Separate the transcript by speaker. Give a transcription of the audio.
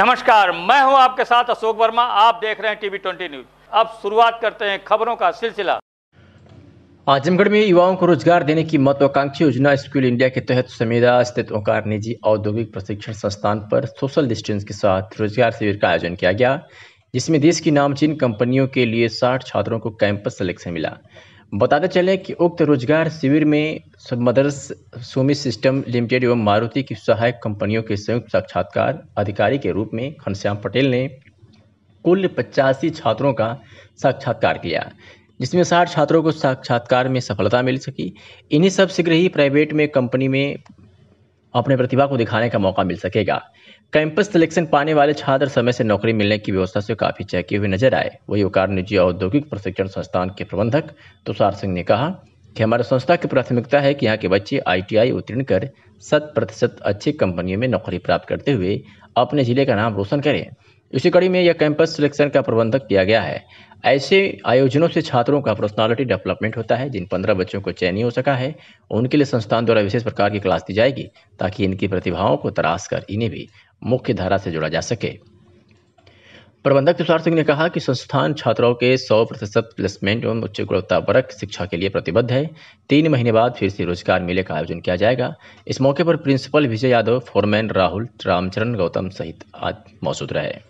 Speaker 1: नमस्कार मैं हूं आपके साथ अशोक वर्मा आप देख रहे हैं टीवी ट्वेंटी न्यूज अब शुरुआत करते हैं खबरों का सिलसिला
Speaker 2: आजमगढ़ में युवाओं को रोजगार देने की महत्वाकांक्षी योजना स्किल इंडिया के तहत समेदा स्थित ओंकार निजी औद्योगिक प्रशिक्षण संस्थान पर सोशल डिस्टेंस के साथ रोजगार शिविर का आयोजन किया गया जिसमें देश की नामचीन कंपनियों के लिए साठ छात्रों को कैंपस सिलेक्शन मिला बताते चले कि उक्त रोजगार शिविर में मदर्स सुमी सिस्टम लिमिटेड एवं मारुति की सहायक कंपनियों के संयुक्त साक्षात्कार अधिकारी के रूप में घनश्याम पटेल ने कुल पचासी छात्रों का साक्षात्कार किया जिसमें साठ छात्रों को साक्षात्कार में सफलता मिल सकी इन्हीं सब शीघ्र ही प्राइवेट में कंपनी में अपने प्रतिभा को दिखाने का मौका मिल सकेगा कैंपस सिलेक्शन पाने वाले छात्र समय से नौकरी मिलने की व्यवस्था से काफ़ी चहके हुए नजर आए वही उकार निजी औद्योगिक प्रशिक्षण संस्थान के प्रबंधक तुषार सिंह ने कहा कि हमारे संस्था की प्राथमिकता है कि यहाँ के बच्चे आईटीआई उत्तीर्ण कर शत प्रतिशत अच्छी कंपनियों में नौकरी प्राप्त करते हुए अपने जिले का नाम रोशन करें इसी कड़ी में यह कैंपस सिलेक्शन का प्रबंधक किया गया है ऐसे आयोजनों से छात्रों का पर्सनालिटी डेवलपमेंट होता है जिन पंद्रह बच्चों को चयनी हो सका है उनके लिए संस्थान द्वारा विशेष प्रकार की क्लास दी जाएगी ताकि इनकी प्रतिभाओं को तराश कर इन्हें भी मुख्य धारा से जोड़ा जा सके प्रबंधक तुषार सिंह ने कहा कि संस्थान छात्राओं के 100 प्रतिशत प्लेसमेंट एवं उच्च गुणवत्तापरक शिक्षा के लिए प्रतिबद्ध है तीन महीने बाद फिर से रोजगार मेले का आयोजन किया जाएगा इस मौके पर प्रिंसिपल विजय यादव फोरमैन राहुल रामचरण गौतम सहित आज मौजूद रहे